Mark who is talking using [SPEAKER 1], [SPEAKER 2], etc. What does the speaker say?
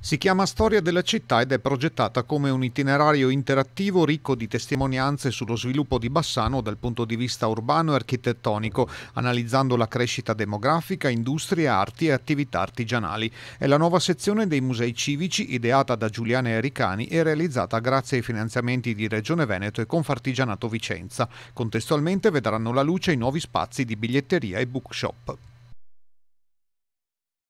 [SPEAKER 1] Si chiama Storia della città ed è progettata come un itinerario interattivo ricco di testimonianze sullo sviluppo di Bassano dal punto di vista urbano e architettonico, analizzando la crescita demografica, industrie, arti e attività artigianali. È la nuova sezione dei musei civici ideata da Giuliana Ericani e realizzata grazie ai finanziamenti di Regione Veneto e Confartigianato Vicenza. Contestualmente vedranno la luce i nuovi spazi di biglietteria e bookshop.